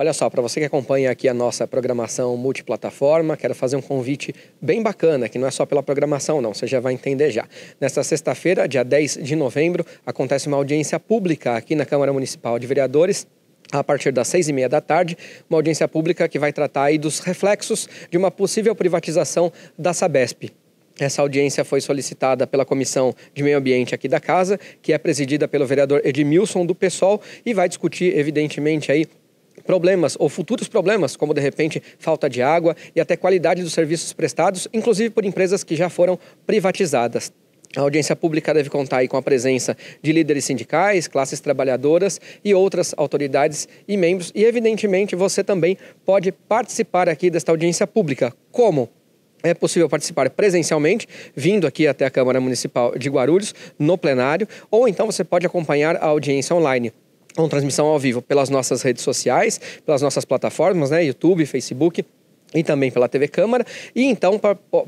Olha só, para você que acompanha aqui a nossa programação multiplataforma, quero fazer um convite bem bacana, que não é só pela programação, não, você já vai entender já. Nesta sexta-feira, dia 10 de novembro, acontece uma audiência pública aqui na Câmara Municipal de Vereadores a partir das seis e meia da tarde, uma audiência pública que vai tratar aí dos reflexos de uma possível privatização da Sabesp. Essa audiência foi solicitada pela Comissão de Meio Ambiente aqui da Casa, que é presidida pelo vereador Edmilson do PSOL e vai discutir, evidentemente, aí problemas ou futuros problemas, como de repente falta de água e até qualidade dos serviços prestados, inclusive por empresas que já foram privatizadas. A audiência pública deve contar com a presença de líderes sindicais, classes trabalhadoras e outras autoridades e membros. E, evidentemente, você também pode participar aqui desta audiência pública. Como? É possível participar presencialmente, vindo aqui até a Câmara Municipal de Guarulhos, no plenário, ou então você pode acompanhar a audiência online com transmissão ao vivo pelas nossas redes sociais, pelas nossas plataformas, né? YouTube, Facebook, e também pela TV Câmara. E então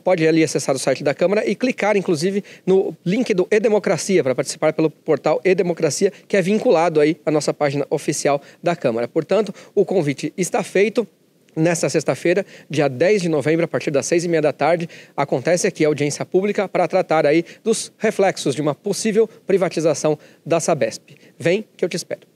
pode ali acessar o site da Câmara e clicar, inclusive, no link do E-Democracia para participar pelo portal E-Democracia, que é vinculado aí à nossa página oficial da Câmara. Portanto, o convite está feito. Nesta sexta-feira, dia 10 de novembro, a partir das seis e meia da tarde, acontece aqui a audiência pública para tratar aí dos reflexos de uma possível privatização da Sabesp. Vem que eu te espero.